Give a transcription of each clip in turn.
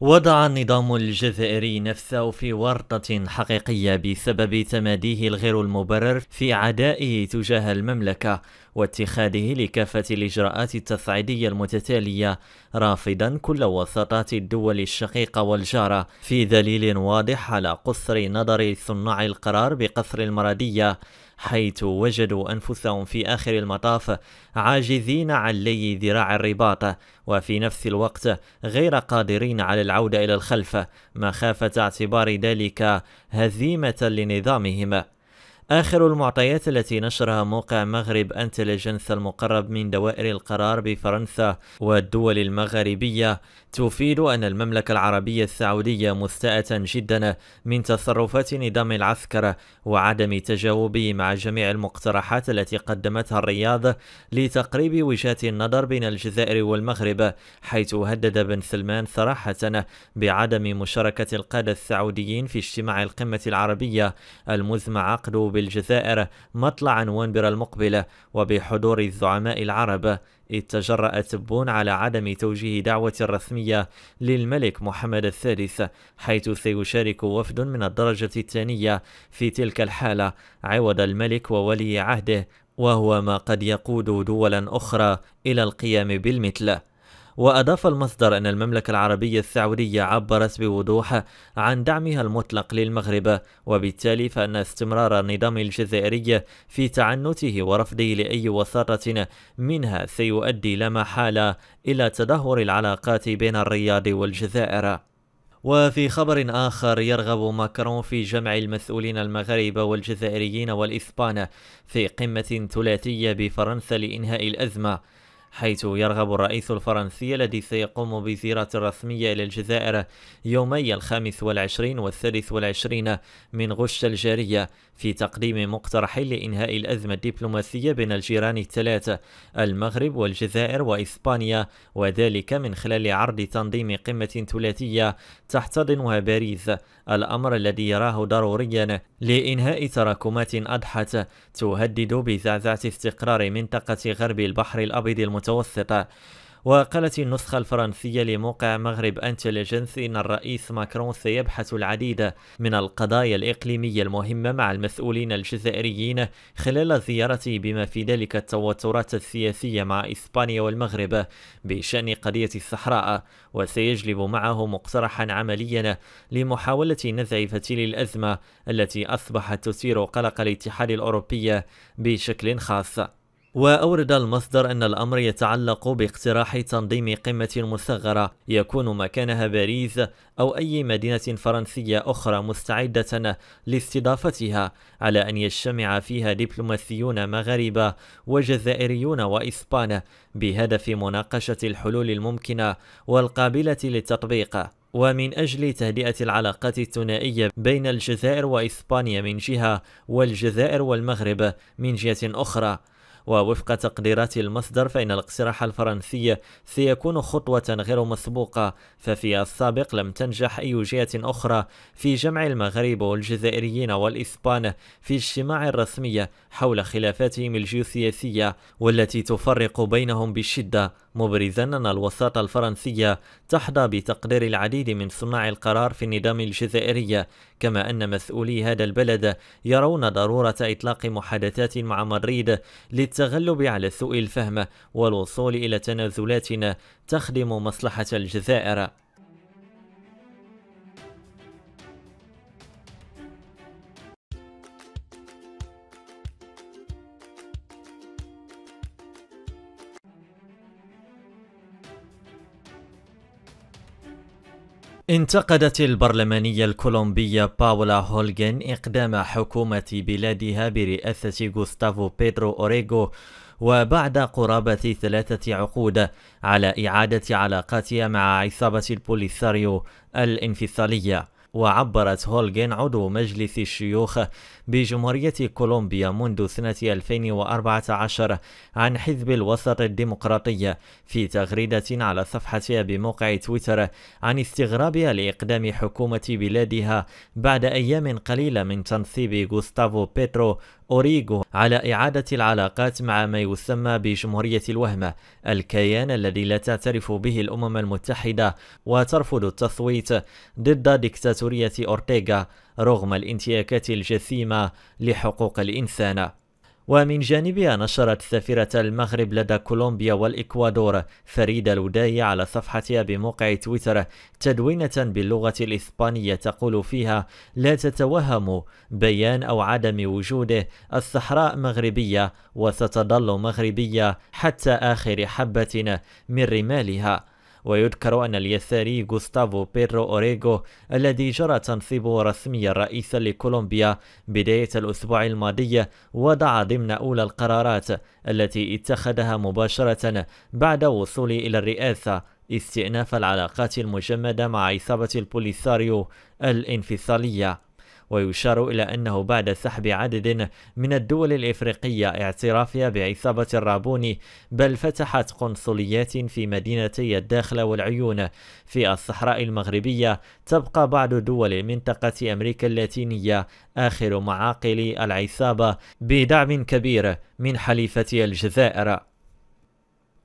وضع النظام الجزائري نفسه في ورطة حقيقية بسبب تماديه الغير المبرر في عدائه تجاه المملكة واتخاذه لكافة الإجراءات التصعيدية المتتالية رافضا كل وساطات الدول الشقيقة والجارة في دليل واضح على قصر نظر صناع القرار بقصر المرادية حيث وجدوا أنفسهم في آخر المطاف عاجزين عن لي ذراع الرباط وفي نفس الوقت غير قادرين على العودة إلى الخلف مخافة اعتبار ذلك هزيمة لنظامهم آخر المعطيات التي نشرها موقع مغرب انتليجنس المقرب من دوائر القرار بفرنسا والدول المغاربية تفيد أن المملكة العربية السعودية مستاءة جدا من تصرفات نظام العسكر وعدم تجاوبه مع جميع المقترحات التي قدمتها الرياض لتقريب وجهات النظر بين الجزائر والمغرب حيث هدد بن سلمان صراحة بعدم مشاركة القادة السعوديين في اجتماع القمة العربية المزمع عقده بالجزائر مطلع نوفمبر المقبلة وبحضور الزعماء العرب اتجرأ تبون بون على عدم توجيه دعوة رسمية للملك محمد الثالث حيث سيشارك وفد من الدرجة الثانية في تلك الحالة عوض الملك وولي عهده وهو ما قد يقود دولا أخرى إلى القيام بالمثل وأضاف المصدر أن المملكة العربية السعودية عبرت بوضوح عن دعمها المطلق للمغرب وبالتالي فأن استمرار النظام الجزائري في تعنته ورفضه لأي وساطة منها سيؤدي لا محالة إلى تدهور العلاقات بين الرياض والجزائر وفي خبر آخر يرغب ماكرون في جمع المسؤولين المغاربة والجزائريين والإسبان في قمة ثلاثية بفرنسا لإنهاء الأزمة حيث يرغب الرئيس الفرنسي الذي سيقوم بزيارة رسمية إلى الجزائر يومي الخامس والعشرين والثالث والعشرين من غش الجارية في تقديم مقترح لإنهاء الأزمة الدبلوماسية بين الجيران الثلاثة المغرب والجزائر وإسبانيا وذلك من خلال عرض تنظيم قمة ثلاثية تحتضنها باريس الأمر الذي يراه ضروريا لإنهاء تراكمات أضحت تهدد بزعزعة استقرار منطقة غرب البحر الأبيض المتوسط المتوسطة وقالت النسخة الفرنسية لموقع مغرب انتليجنس إن الرئيس ماكرون سيبحث العديد من القضايا الإقليمية المهمة مع المسؤولين الجزائريين خلال زيارته بما في ذلك التوترات السياسية مع إسبانيا والمغرب بشأن قضية الصحراء وسيجلب معه مقترحا عمليا لمحاولة نزع فتيل الأزمة التي أصبحت تثير قلق الاتحاد الأوروبي بشكل خاص وأورد المصدر أن الأمر يتعلق باقتراح تنظيم قمة مثغرة يكون مكانها باريس أو أي مدينة فرنسية أخرى مستعدة لاستضافتها على أن يجتمع فيها دبلوماسيون مغاربة وجزائريون وإسبان بهدف مناقشة الحلول الممكنة والقابلة للتطبيق ومن أجل تهدئة العلاقات الثنائية بين الجزائر وإسبانيا من جهة والجزائر والمغرب من جهة أخرى ووفق تقديرات المصدر فإن الاقتراح الفرنسي سيكون خطوة غير مسبوقة ففي السابق لم تنجح أي جهة أخرى في جمع المغرب والجزائريين والإسبان في اجتماع رسمي حول خلافاتهم الجيوسياسية والتي تفرق بينهم بشدة مبرزا أن الوساطة الفرنسية تحظى بتقدير العديد من صناع القرار في النظام الجزائري كما أن مسؤولي هذا البلد يرون ضرورة إطلاق محادثات مع مدريد للتغلب على سوء الفهم والوصول إلى تنازلات تخدم مصلحة الجزائر انتقدت البرلمانية الكولومبية باولا هولغن إقدام حكومة بلادها برئاسة غوستافو بيدرو أوريغو وبعد قرابة ثلاثة عقود على إعادة علاقاتها مع عصابة البوليساريو الانفصالية وعبرت هولغين عضو مجلس الشيوخ بجمهورية كولومبيا منذ سنة 2014 عن حزب الوسط الديمقراطي في تغريدة على صفحتها بموقع تويتر عن استغرابها لإقدام حكومة بلادها بعد أيام قليلة من تنصيب غوستافو بيترو أوريغو على إعادة العلاقات مع ما يسمى بجمهورية الوهمة الكيان الذي لا تعترف به الأمم المتحدة وترفض التصويت ضد ديكتاتورية أورتيغا رغم الانتهاكات الجثيمة لحقوق الإنسان ومن جانبها نشرت سفيرة المغرب لدى كولومبيا والإكوادور فريدة الوداي على صفحتها بموقع تويتر تدوينة باللغة الإسبانية تقول فيها لا تتوهم بيان أو عدم وجوده الصحراء مغربية وستظل مغربية حتى آخر حبة من رمالها ويذكر أن اليساري غوستافو بيرو أوريغو الذي جرى تنصيبه رسميا رئيسا لكولومبيا بداية الأسبوع الماضي وضع ضمن أولى القرارات التي اتخذها مباشرة بعد وصوله إلى الرئاسة استئناف العلاقات المجمدة مع عصابة البوليساريو الانفصالية ويشار إلى أنه بعد سحب عدد من الدول الإفريقية اعترافها بعصابة الرابوني بل فتحت قنصليات في مدينتي الداخل والعيون في الصحراء المغربية تبقى بعض دول منطقة أمريكا اللاتينية آخر معاقل العصابة بدعم كبير من حليفة الجزائر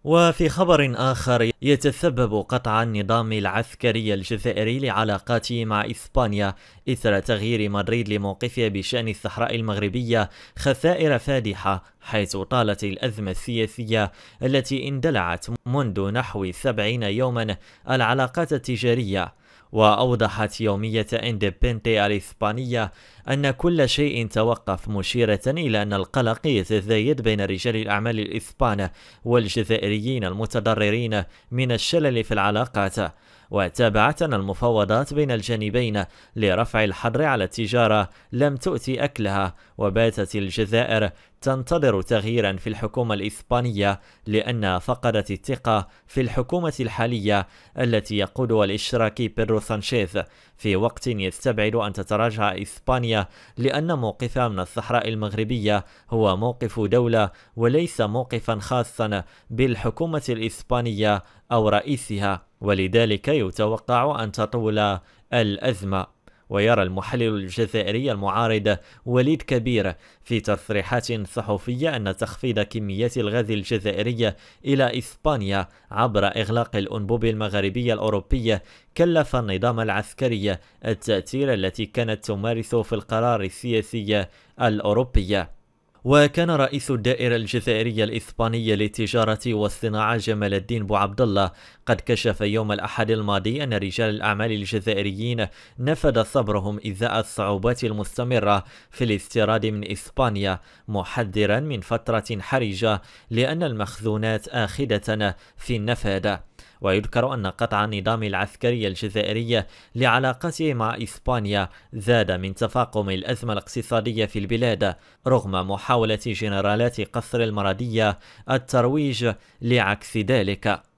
وفي خبر آخر يتسبب قطع النظام العسكري الجزائري لعلاقاته مع إسبانيا إثر تغيير مدريد لموقفها بشأن الصحراء المغربية خسائر فادحة حيث طالت الأزمة السياسية التي اندلعت منذ نحو سبعين يوما العلاقات التجارية وأوضحت يومية اندبنتي الإسبانية أن كل شيء توقف مشيرة إلى أن القلق يتزايد بين رجال الأعمال الإسبان والجزائريين المتضررين من الشلل في العلاقات وتابعت أن المفاوضات بين الجانبين لرفع الحظر على التجارة لم تؤتي أكلها وباتت الجزائر تنتظر تغييرا في الحكومة الإسبانية لأنها فقدت الثقة في الحكومة الحالية التي يقودها الاشتراكي بيرو سانشيز في وقت يستبعد أن تتراجع إسبانيا الإسلامية لأن موقفها من الصحراء المغربية هو موقف دولة وليس موقفا خاصا بالحكومة الإسبانية أو رئيسها ولذلك يتوقع أن تطول الأزمة ويرى المحلل الجزائري المعارض وليد كبير في تصريحات صحفية أن تخفيض كميات الغاز الجزائرية إلى إسبانيا عبر إغلاق الأنبوب المغربية الأوروبية كلف النظام العسكري التأثير التي كانت تمارسه في القرار السياسي الأوروبي وكان رئيس الدائرة الجزائرية الإسبانية للتجارة والصناعة جمال الدين بو عبد الله قد كشف يوم الأحد الماضي أن رجال الأعمال الجزائريين نفد صبرهم إزاء الصعوبات المستمرة في الاستيراد من إسبانيا محذرا من فترة حرجة لأن المخزونات آخدة في النفاذ ويذكر أن قطع النظام العسكري الجزائري لعلاقته مع إسبانيا زاد من تفاقم الأزمة الاقتصادية في البلاد رغم محاولة جنرالات قصر المرادية الترويج لعكس ذلك